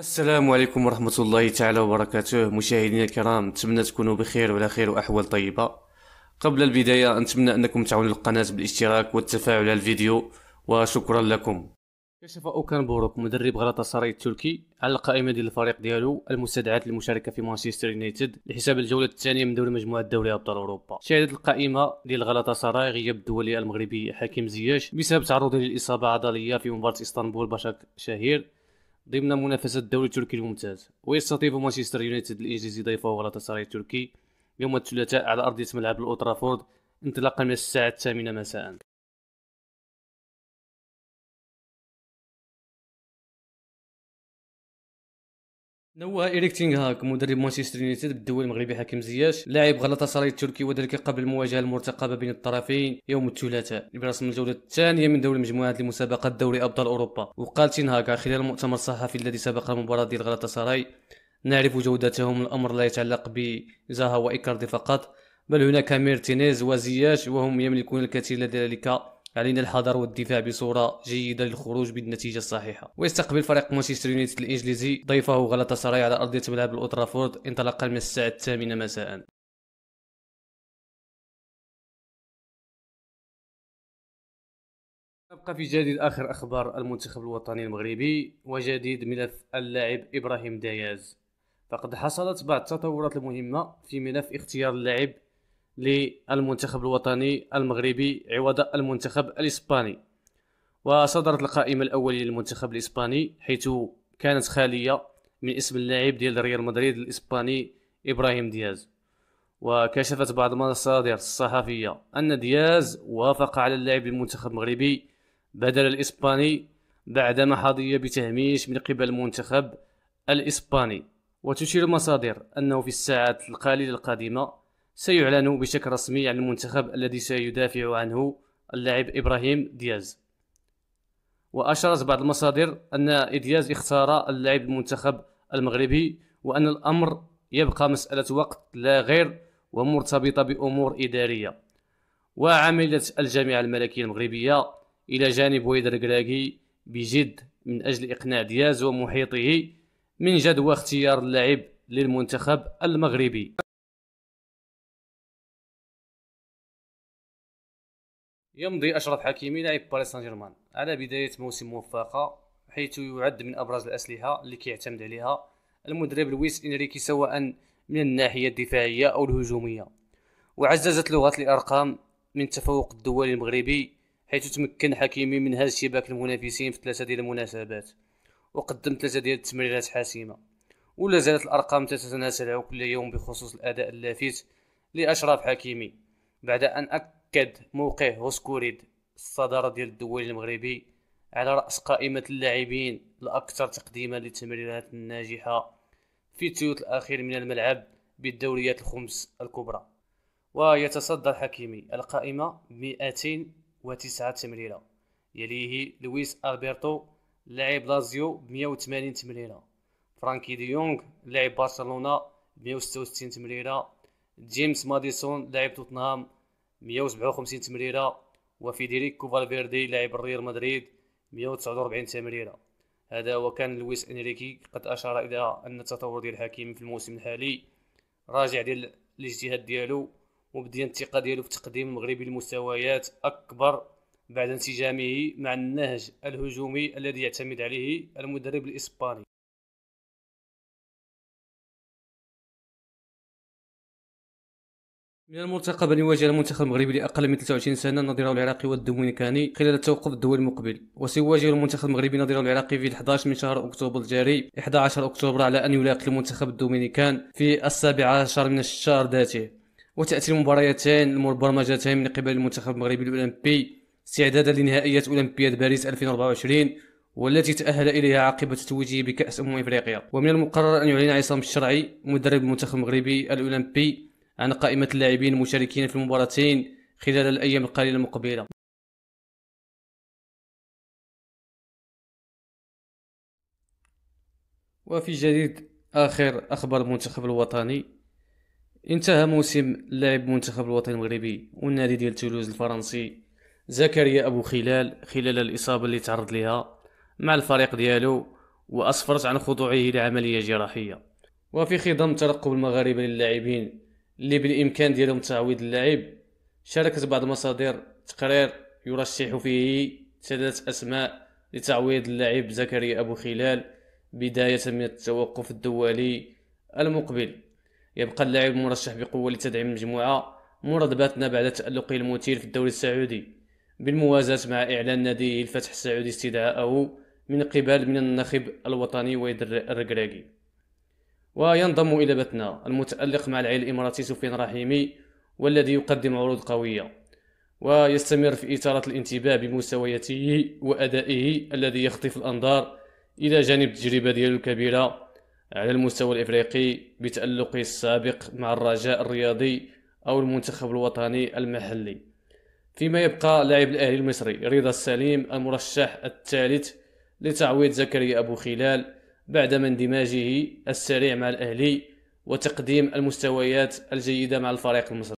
السلام عليكم ورحمة الله تعالى وبركاته مشاهدينا الكرام نتمنى تكونوا بخير وعلى خير وأحوال طيبة قبل البداية نتمنى أنكم تعاونوا القناة بالاشتراك والتفاعل على الفيديو وشكرا لكم كشف أوكان بوروك مدرب سراي التركي على القائمة ديال الفريق ديالو المستدعات للمشاركة في مانشستر يونايتد لحساب الجولة الثانية من دوري مجموعة دوري أبطال أوروبا. شهدت القائمة ديال سراي غياب الدولي المغربي حكيم زياش بسبب تعرضه للإصابة عضلية في مباراة إسطنبول بشك شهير ضمن منافسة الدوري التركي الممتاز ويستضيف مانشستر يونايتد الإنجليزي ضيفه غلطة التركي يوم الثلاثاء على أرضية ملعب الأوترافورد انطلاقا من الساعة الثامنة مساء نوه إريك تينغهاك مدرب مانشستر يونايتد بالدوري المغربي حكيم زياش لاعب غلطة التركي وذلك قبل المواجهة المرتقبة بين الطرفين يوم الثلاثاء برسم الجولة الثانية من دوري المجموعات لمسابقة دوري أبطال أوروبا وقال تينهاك خلال المؤتمر الصحفي الذي سبق المباراة ديال غلطة نعرف جودتهم الأمر لا يتعلق بزاها وإيكاردي فقط بل هناك ميرتينيز وزياش وهم يملكون الكثير لذلك علينا يعني الحذر والدفاع بصورة جيدة للخروج بالنتيجة الصحيحة ويستقبل فريق مانشستر يونايتد الإنجليزي ضيفه غلطة سراي على أرضية ملعب الأوترافورد انطلاقا من الساعة الثامنة مساء نبقى في جديد اخر اخبار المنتخب الوطني المغربي وجديد ملف اللاعب ابراهيم دياز فقد حصلت بعض التطورات المهمه في ملف اختيار اللاعب للمنتخب الوطني المغربي عوض المنتخب الإسباني وصدرت القائمة الأولية للمنتخب الإسباني حيث كانت خالية من اسم اللاعب ديال ريال مدريد الإسباني إبراهيم دياز وكشفت بعض المصادر الصحفية أن دياز وافق على اللعب للمنتخب المغربي بدل الإسباني بعدما حظي بتهميش من قبل المنتخب الإسباني وتشير المصادر أنه في الساعات القليلة القادمة سيعلن بشكل رسمي عن المنتخب الذي سيدافع عنه اللاعب إبراهيم دياز وأشارت بعض المصادر أن دياز اختار اللاعب المنتخب المغربي وأن الأمر يبقى مسألة وقت لا غير ومرتبطة بأمور إدارية وعملت الجامعة الملكية المغربية إلى جانب ويدر غراغي بجد من أجل إقناع دياز ومحيطه من جدوى اختيار اللاعب للمنتخب المغربي يمضي أشرف حكيمي لاعب باريس سان جيرمان على بداية موسم موفقة حيث يعد من أبرز الأسلحة اللي كيعتمد عليها المدرب لويس إنريكي سواء من الناحية الدفاعية أو الهجومية وعززت لغة الأرقام من تفوق الدولي المغربي حيث تمكن حكيمي من هز شباك المنافسين في ثلاثة ديال المناسبات وقدم ثلاثة ديال التمريرات حاسمة ولا زالت الأرقام تتناسل كل يوم بخصوص الأداء اللافت لأشرف حكيمي بعد أن أك كاد موقع غوسكوريد الصدارة ديال الدولي المغربي على رأس قائمة اللاعبين الأكثر تقديما للتمريرات الناجحة في التيوت الأخير من الملعب بالدوريات الخمس الكبرى ويتصدر حكيمي القائمة ب 209 تمريرة يليه لويس ألبرتو لاعب لازيو ب 180 تمريرة فرانكي دي يونغ لاعب برشلونة ب 166 تمريرة جيمس ماديسون لاعب توتنهام 157 تمريره وفيدريكو فالفيردي لاعب ريال مدريد 149 تمريره هذا وكان لويس انريكي قد اشار الى ان التطور ديال الحكيم في الموسم الحالي راجع ديال الاجتهاد ديالو وبدي الثقه ديالو في تقديم المغربي لمستويات اكبر بعد انسجامه مع النهج الهجومي الذي يعتمد عليه المدرب الاسباني من المرتقب أن يواجه المنتخب المغربي لأقل من 23 سنة نظيره العراقي والدومينيكاني خلال التوقف الدولي المقبل وسيواجه المنتخب المغربي نظيره العراقي في 11 من شهر أكتوبر الجاري 11 أكتوبر على أن يلاقي المنتخب الدومينيكان في السابع عشر من الشهر ذاته وتأتي المباريتان المبرمجتان من قبل المنتخب المغربي الأولمبي استعدادا لنهائيات أولمبياد باريس 2024 والتي تأهل إليها عقب تتويجه بكأس أمم إفريقيا ومن المقرر أن يعلن عصام الشرعي مدرب المنتخب المغربي الأولمبي عن قائمة اللاعبين المشاركين في المباراتين خلال الأيام القليلة المقبلة وفي جديد آخر أخبار المنتخب الوطني انتهى موسم لاعب منتخب الوطني المغربي والنادي ديال تولوز الفرنسي زكريا أبو خلال خلال الإصابة اللي تعرض لها مع الفريق ديالو وأسفرت عن خضوعه لعملية جراحية وفي خضم ترقب المغاربة للاعبين اللي بالامكان ديالهم تعويض اللاعب شاركت بعض المصادر تقرير يرشح فيه ثلاث اسماء لتعويض اللاعب زكريا ابو خلال بدايه من التوقف الدولي المقبل يبقى اللاعب المرشح بقوه لتدعيم المجموعه باتنا بعد تالقه المثير في الدوري السعودي بالموازاة مع إعلان نادي الفتح السعودي استدعاءه من قبل من الناخب الوطني ويد الركراكي وينضم إلى بثنا المتألق مع العيل الإماراتي سفيان رحيمي والذي يقدم عروض قوية ويستمر في إثارة الانتباه بمستوياته وأدائه الذي يخطف الأنظار إلى جانب التجربة ديالو الكبيرة على المستوى الإفريقي بتألقه السابق مع الرجاء الرياضي أو المنتخب الوطني المحلي فيما يبقى لاعب الأهلي المصري رضا السليم المرشح الثالث لتعويض زكريا أبو خلال بعدما اندماجه السريع مع الأهلي وتقديم المستويات الجيدة مع الفريق المصري